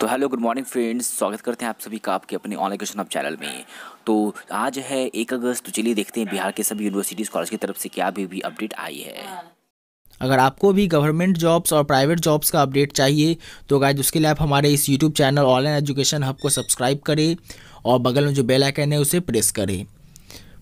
तो hello good morning friends स्वागत करते हैं आप सभी का आपके अपने ऑनलाइन क्वेश्चन ऑफ चैनल में तो आज है एक अगस्त तो चलिए देखते हैं बिहार के सभी यूनिवर्सिटीज़ कॉलेज की तरफ से क्या भी, भी अपडेट आई है अगर आपको भी गवर्नमेंट जॉब्स और प्राइवेट जॉब्स का अपडेट चाहिए तो गाइज उसके लिए आप हमारे इस YouTube channel online education hub को सब्सक्राइब करें और बगल में जो बेल आइकन है उसे प्रेस करें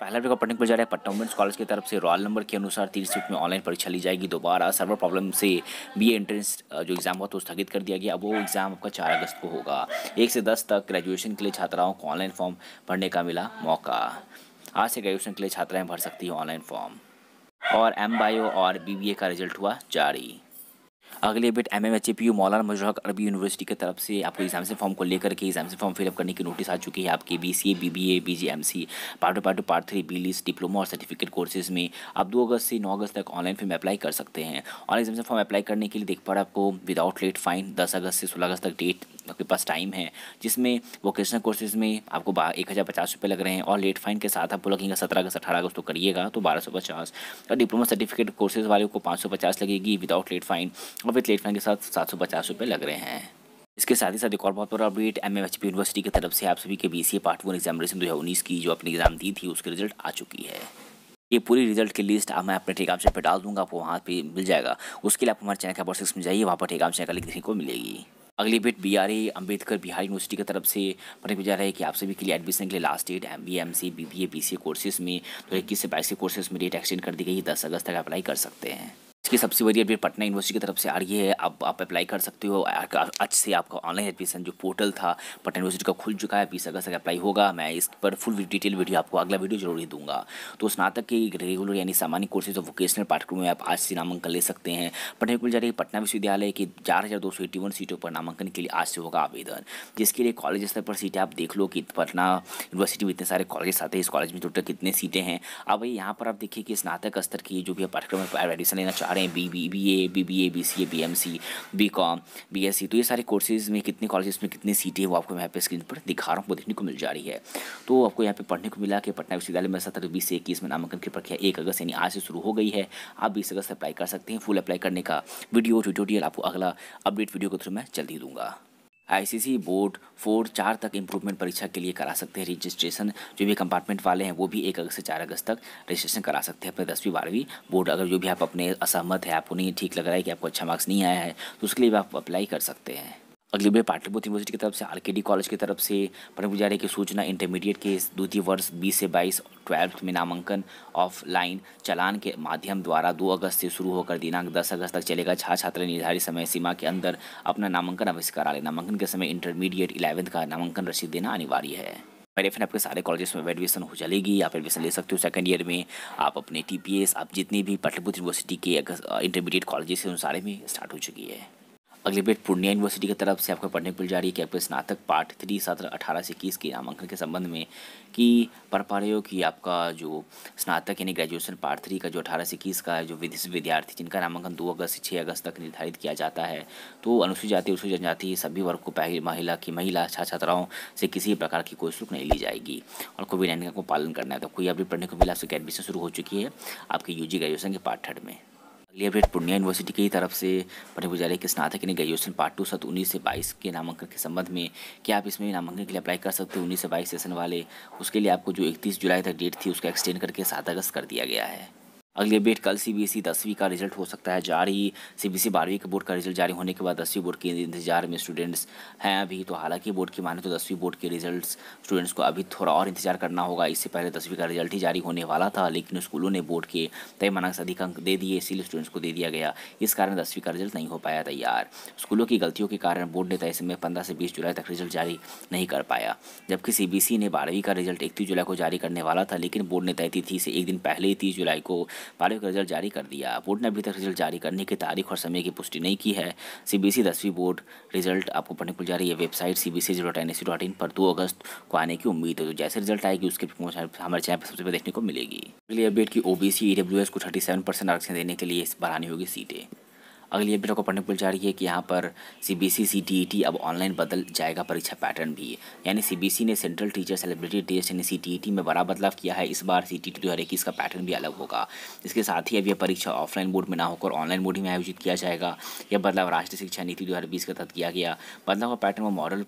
पहला पेपर पढ़ने को जा रहा है पटना वुमेंस कॉलेज की तरफ से रॉयल नंबर के अनुसार तीस सीट में ऑनलाइन परीक्षा ली जाएगी दोबारा सर्वर प्रॉब्लम से बी एंट्रेंस जो एग्ज़ाम हुआ तो स्थगित कर दिया गया अब वो एग्ज़ाम आपका चार अगस्त को होगा एक से दस तक ग्रेजुएशन के लिए छात्राओं को ऑनलाइन फॉर्म भरने का मिला मौका आज से ग्रेजुएशन के लिए छात्राएँ भर सकती हैं ऑनलाइन फॉर्म और एम बायो और बी का रिजल्ट हुआ जारी अगले update M M H A P U Maulana मजरह अरबी यूनिवर्सिटी की तरफ से आपको एग्जाम से फॉर्म को लेकर के एग्जाम से फॉर्म फिलअप करने की नोटिस आ चुकी है आपके B C A B B A B G M C part two part two part three B list diploma और सर्टिफिकेट कोर्सेज में आप दो अगस्त से नौ अगस्त तक ऑनलाइन फॉर्म अप्लाई कर सकते हैं और एग्जाम से फॉर्म अप्लाई करने के लिए देख पड़ा आपको विदाउट लेट फाइन दस अगस्त से सोलह अगस्त तक डेट आपके पास टाइम है जिसमें वोकेशनल कोर्सेज में आपको एक हज़ार पचास रुपये लग रहे हैं और लेट फाइन के साथ आपको लगेंगे सत्रह अगस्त अठारह अगस्त तो करिएगा तो बारह सौ पचास और डिप्लोमा सर्टिफिकेट कोर्सेज वाले को पाँच सौ पचास लगेगी विदाउट लेट फाइन और विद लेट फाइन के साथ सात सौ पचास रुपये लग रहे हैं इसके साथ ही साथ एक और बहुत बड़ा अपडेट एम यूनिवर्सिटी की तरफ से आप सभी के B C A part one examination दो हज़ार उन्नीस की जो अपनी एग्जाम दी थी उसके रिजल्ट आ चुकी है ये पूरी रिजल्ट की लिस्ट आप मैं अपने टेगाम से पे डाल दूंगा आपको वहाँ पे मिल जाएगा उसके लिए आप हमारे चैनल का बॉक्स सिक्स में जाइए वहाँ पर टेगाम चैनल का लिंक देखने को मिलेगी अगली बेट B R A Ambedkar Bihar university की तरफ से पढ़ने जा रहा है कि आप सभी के लिए एडमिशन के लिए last date M B M C B B A B C A courses में तो इक्कीस से बाईस के कोर्सेज में डेट एक्सटेंड कर दी गई है दस अगस्त तक अप्लाई कर सकते हैं इसकी सबसे बड़ी अपडेट पटना यूनिवर्सिटी की तरफ से आ रही है अब आप अप्लाई कर सकते हो आज से आपका ऑनलाइन एडमिशन जो पोर्टल था पटना यूनिवर्सिटी का खुल चुका है बीस अगस्त तक अप्लाई होगा मैं इस पर फुल डिटेल वीडियो आपको अगला वीडियो जरूर ही दूंगा तो स्नातक के रेगुलर यानी सामान्य कोर्सेज और वोकेशनल पाठ्यक्रम में आप आज से नामांकन ले सकते हैं पटना खुल जा रही है पटना विश्वविद्यालय की चार हज़ार दो सौ सीटों पर नामांकन के लिए आज से होगा आवेदन जिसके लिए कॉलेज स्तर पर सीटें आप देख लो कि पटना यूनिवर्सिटी में इतने सारे कॉलेज आते हैं इस कॉलेज में टोटल कितने सीटें हैं अब यहाँ पर आप देखिए कि स्नातक स्तर की जो भी पाठ्यक्रम एडमिशन लेना चाह रहे हैं B B B A B B A B C A B M C B com B S C तो ये सारे कोर्सेज़ में कितने कॉलेज में कितनी सीटें वो आपको यहाँ पे स्क्रीन पर दिखा रहा हूँ वो देखने को मिल जा रही है तो आपको यहाँ पे पढ़ने को मिला कि पटना विश्वविद्यालय में सत्रह तो बीस से इक्कीस में नामांकन की प्रक्रिया एक अगस्त यानी आज से शुरू हो गई है आप बीस अगस्त अप्लाई कर सकते हैं फुल अप्लाई करने का वीडियो ट्यूटोरियल आपको अगला अपडेट वीडियो के थ्रू मैं जल्दी दूंगा आईसीसी बोर्ड फोर चार तक इम्प्रूवमेंट परीक्षा के लिए करा सकते हैं रजिस्ट्रेशन जो भी कंपार्टमेंट वाले हैं वो भी एक अगस्त से चार अगस्त तक रजिस्ट्रेशन करा सकते हैं अपने दसवीं बारहवीं बोर्ड अगर जो भी आप अपने असहमत है आपको नहीं ठीक लग रहा है कि आपको अच्छा मार्क्स नहीं आया है तो उसके लिए भी आप अप्लाई कर सकते हैं अगली बार पाटलिपुत्र यूनिवर्सिटी की तरफ से आरकेडी कॉलेज की तरफ से प्रमुख जारी की सूचना इंटरमीडिएट के द्वितीय वर्ष बीस से बाईस ट्वेल्थ में नामांकन ऑफलाइन चलान के माध्यम द्वारा 2 अगस्त से शुरू होकर दिनांक 10 अगस्त तक चलेगा छात्र छात्र निर्धारित समय सीमा के अंदर अपना नामांकन अवश्य करा लें नामांकन के समय इंटरमीडिएट इलेवंथ का नामांकन रसीद देना अनिवार्य है मेरे फ्रेंड आपके सारे कॉलेजेस में एडमिशन हो चलेगी आप एडमिशन ले सकते हो सेकंड ईयर में आप अपने टी आप जितनी भी पाटलिपुत्र यूनिवर्सिटी के इंटरमीडिएट कॉलेजेस हैं उन सारे में स्टार्ट हो चुकी है अगली बेट पूर्णिया यूनिवर्सिटी की तरफ से आपको पढ़ने को मिल जा रही है कैंपस स्नातक पार्ट थ्री सत्र अठारह से इक्कीस के नामांकन के संबंध में कि पढ़ पा रहे हो कि आपका जो स्नातक यानी ग्रेजुएशन पार्ट थ्री का जो अठारह से इक्कीस का जो विद्यार्थी जिनका नामांकन दो अगस्त से छः अगस्त तक निर्धारित किया जाता है तो अनुसूचित जाति अनुसूचित जनजाति सभी वर्ग को पहली महिला की महिला छात्र छात्राओं से किसी प्रकार की कोई शुल्क नहीं ली जाएगी और कोविड नाइन्टीन का पालन करना है तो कोई अभी पढ़ने को मिला आपसे एडमिशन शुरू हो चुकी है आपके यू ग्रेजुएशन के पार्ट थर्ड में अगली अपडेट पूर्णिया यूनिवर्सिटी की तरफ से पढ़े गुजारे के स्नातक ने ग्रेजुएशन पार्ट टू सत्र उन्नीस से बाईस के नामांकन के संबंध में क्या आप इसमें नामांकन के लिए अप्लाई कर सकते हो उन्नीस से बाईस सेशन वाले उसके लिए आपको जो इकतीस जुलाई तक डेट थी उसका एक्सटेंड करके सात अगस्त कर दिया गया है अगली अपडेट कल सी बी e दसवीं का रिजल्ट हो सकता है जारी सी बी e बारहवीं के बोर्ड का रिजल्ट जारी होने के बाद दसवीं बोर्ड के इंतजार में स्टूडेंट्स हैं अभी तो हालांकि बोर्ड की माने तो दसवीं बोर्ड के रिजल्ट्स स्टूडेंट्स को अभी थोड़ा और इंतजार करना होगा इससे पहले दसवीं का रिजल्ट ही जारी होने वाला था लेकिन स्कूलों ने बोर्ड के तय मना से अधिक अंक दे दिए इसीलिए स्टूडेंट्स को दे दिया गया इस कारण दसवीं का रिजल्ट नहीं हो पाया तैयार स्कूलों की गलतियों के कारण बोर्ड ने तय समय पंद्रह से बीस जुलाई तक रिजल्ट जारी नहीं कर पाया जबकि सी e ने बारहवीं का रिजल्ट इकतीस जुलाई को जारी करने वाला था लेकिन बोर्ड ने तय तिथि से एक दिन पहले ही तीस जुलाई को बारहवीं का रिजल्ट जारी कर दिया बोर्ड ने अभी तक रिजल्ट जारी करने की तारीख और समय की पुष्टि नहीं की है सीबीएसई दसवीं बोर्ड रिजल्ट आपको पढ़ने को जा रही है वेबसाइट सी बी पर दो अगस्त को आने की उम्मीद है तो जैसे रिजल्ट आएगी उसके हमारे चैनल पर सबसे पहले देखने को मिलेगी अगली अपडेट की ओबीसी ईडब्ल्यूएस e को थर्टी सेवन आरक्षण देने के लिए इस बार आनी होगी सीटें अगली अपडेट आपको पढ़ने को जा रही है कि यहाँ पर C B C C T अब ऑनलाइन बदल जाएगा परीक्षा पैटर्न भी यानी सी बी सी ने सेंट्रल टीचर सेलिब्रिटी टेस्ट यानी सी टी ई टी में बड़ा बदलाव किया है इस बार सी टी टी दो हज़ार इक्कीस का पैटर्न भी अलग होगा इसके साथ ही अब यह परीक्षा ऑफलाइन बोर्ड में ना होकर ऑनलाइन बोर्ड में आयोजित किया जाएगा यह बदलाव राष्ट्रीय शिक्षा नीति दो हज़ार बीस के तहत किया गया बदलाव का पैटर्न व मॉडल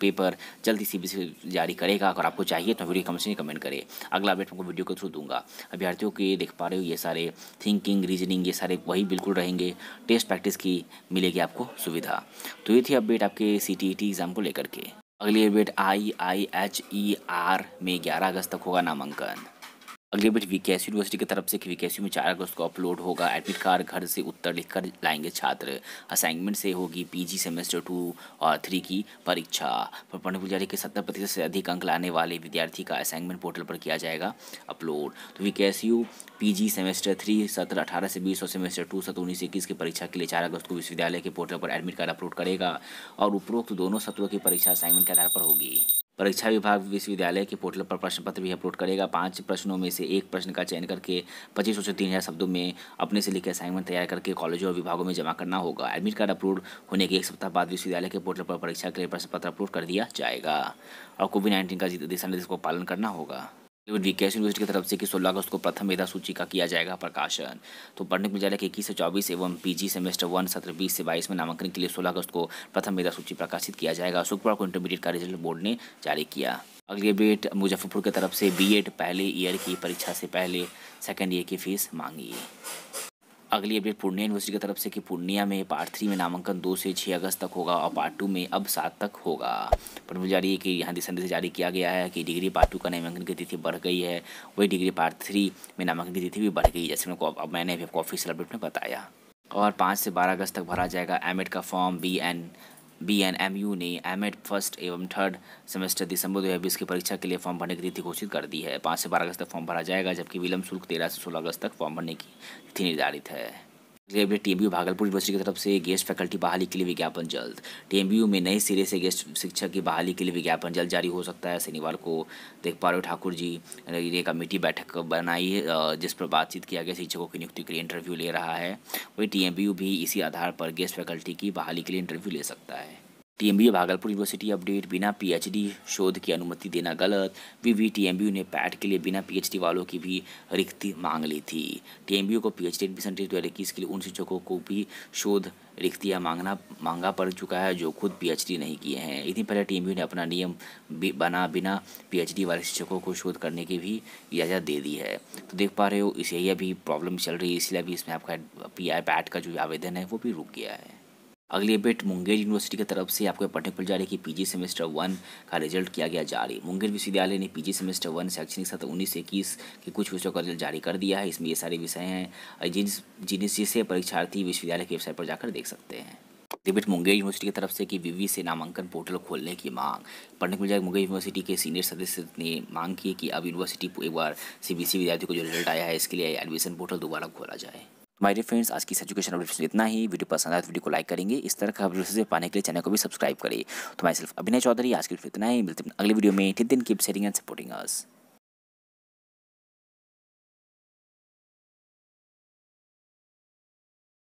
पेपर जल्द ही सी बी सी जारी करेगा अगर आपको चाहिए तो वीडियो कमेंट से कमेंट करें अगला अपडेट आपको वीडियो के थ्रू दूंगा अभ्यर्थियों के देख पा रहे हो ये सारे थिंकिंग रीजनिंग ये सारे वही बिल्कुल रहेंगे टेस्ट प्रैक्टिस की मिलेगी आपको सुविधा तो ये थी अपडेट आपके सी टी e एग्ज़ाम को लेकर के अगली update I I H E R में ग्यारह अगस्त तक होगा नामांकन अगली बार वीकेएस यूनिवर्सिटी की तरफ से वीकेएस में चार अगस्त को अपलोड होगा एडमिट कार्ड घर से उत्तर लिखकर लाएंगे छात्र असाइनमेंट से होगी पीजी सेमेस्टर टू और थ्री की परीक्षा पंडित पुजारी के सत्तर प्रतिशत से अधिक अंक लाने वाले विद्यार्थी का असाइनमेंट पोर्टल पर किया जाएगा अपलोड तो VKS U P semester three सत्र अठारह से बीस और सेमेस्टर टू सत्र उन्नीस इक्कीस की परीक्षा के लिए चार अगस्त को विश्वविद्यालय के पोर्टल पर एडमिट कार्ड अपलोड करेगा और उपरोक्त दोनों सत्रों की परीक्षा असाइनमेंट के आधार पर होगी परीक्षा विभाग विश्वविद्यालय के पोर्टल पर प्रश्न पत्र भी अपलोड करेगा पांच प्रश्नों में से एक प्रश्न का चयन करके पच्चीस सौ तीन हज़ार शब्दों में अपने से लिखे असाइनमेंट तैयार करके कॉलेजों और विभागों में जमा करना होगा एडमिट कार्ड अपलोड होने के एक सप्ताह बाद विश्वविद्यालय के पोर्टल पर परीक्षा के लिए प्रश्न पत्र अपलोड कर दिया जाएगा और कोविड नाइन्टीन का दिशा निर्देश को पालन करना होगा यूनिवर्सिटी की तरफ से कि सोलह अगस्त को प्रथम मेधा सूची का किया जाएगा प्रकाशन तो पढ़ने को जाएगा कि इक्कीस से चौबीस एवं पीजी सेमेस्टर वन सत्र बीस से बाईस में नामांकन के लिए सोलह अगस्त को प्रथम मेधा सूची प्रकाशित किया जाएगा शुक्रवार को इंटरमीडिएट का रिजल्ट बोर्ड ने जारी किया अगली अपडेट मुजफ्फरपुर की तरफ से बी पहले ईयर की परीक्षा से पहले सेकेंड ईयर की फीस मांगी अगली अपडेट पूर्णिया यूनिवर्सिटी की तरफ से कि पूर्णिया में पार्ट थ्री में नामांकन दो से छः अगस्त तक होगा और पार्ट टू में अब सात तक होगा पर जारी है कि यहाँ से जारी किया गया है कि डिग्री पार्ट टू का नामांकन की तिथि बढ़ गई है वही डिग्री पार्ट थ्री में नामांकन की तिथि भी बढ़ गई जैसे मैंने मैंने अभी आपको ऑफिशियल अपडेट में बताया और पाँच से बारह अगस्त तक भरा जाएगा एम का form B N B N M U ने एम एड फर्स्ट एवं थर्ड सेमेस्टर दिसंबर दो हज़ार बीस की परीक्षा के लिए फॉर्म भरने की तिथि घोषित कर दी है पाँच से बारह अगस्त तक फॉर्म भरा जाएगा जबकि विलंब शुल्क तेरह से सोलह अगस्त तक फॉर्म भरने की तिथि निर्धारित है एम टीएमयू भागलपुर यूनिवर्सिटी की तरफ से गेस्ट फैकल्टी बहाली के लिए विज्ञापन जल्द टीएमयू में नए सिरे से गेस्ट शिक्षक की बहाली के लिए विज्ञापन जल्द जारी हो सकता है शनिवार को देख पा रहे हो ठाकुर जी ने कमेटी बैठक बनाई जिस पर बातचीत किया गया शिक्षकों की नियुक्ति के लिए इंटरव्यू ले रहा है वही टी भी इसी आधार पर गेस्ट फैकल्टी की बहाली के लिए इंटरव्यू ले सकता है टीएमबी भागलपुर यूनिवर्सिटी अपडेट बिना पीएचडी शोध की अनुमति देना गलत वीवी टीएमबीयू ने पैट के लिए बिना पीएचडी वालों की भी रिक्ति मांग ली थी टीएमबीयू को पीएचडी एडमिशन टेस्ट दो के लिए उन शिक्षकों को भी शोध रिक्तियाँ मांगना मांगा पड़ चुका है जो खुद पीएचडी नहीं किए हैं इतनी पहले टी ने अपना नियम बना बिना पी वाले शिक्षकों को शोध करने की भी इजाज़त दे दी है तो देख पा रहे हो इसे ही अभी प्रॉब्लम चल रही है इसलिए अभी इसमें आपका पी आई पैट का जो आवेदन है वो भी रुक गया है अगली अपडेट मुंगेर यूनिवर्सिटी की तरफ से आपको पढ़ने को जा रही है कि पीजी सेमेस्टर वन का रिजल्ट किया गया जारी मुंगेर विश्वविद्यालय ने पीजी सेमेस्टर वन शैक्षणिक सत्र उन्नीस से इक्कीस के कुछ विषयों का रिजल्ट जारी कर दिया है इसमें ये सारे विषय हैं जिन जिन जिसे परीक्षार्थी विश्वविद्यालय की वेबसाइट पर जाकर देख सकते हैं डिबिट मुंगेर यूनिवर्सिटी की तरफ से कि वीवी से नामांकन पोर्टल खोलने की मांग पढ़ने को मिल जाएगी मुंगेर यूनिवर्सिटी के सीनियर सदस्य ने मांग की कि अब यूनिवर्सिटी एक बार सी विद्यार्थियों को जो रिजल्ट आया है इसके लिए एडमिशन पोर्टल दोबारा खोला जाए माय डियर फ्रेंड्स आज की एजुकेशन अपडेट इतना ही वीडियो पसंद आया तो वीडियो को लाइक करेंगे इस तरह का से पाने के लिए चैनल को भी सब्सक्राइब करें तो मैं सिर्फ अभिनय चौधरी आज की इतना ही मिलते हैं अगले वीडियो में till then keep sharing and supporting us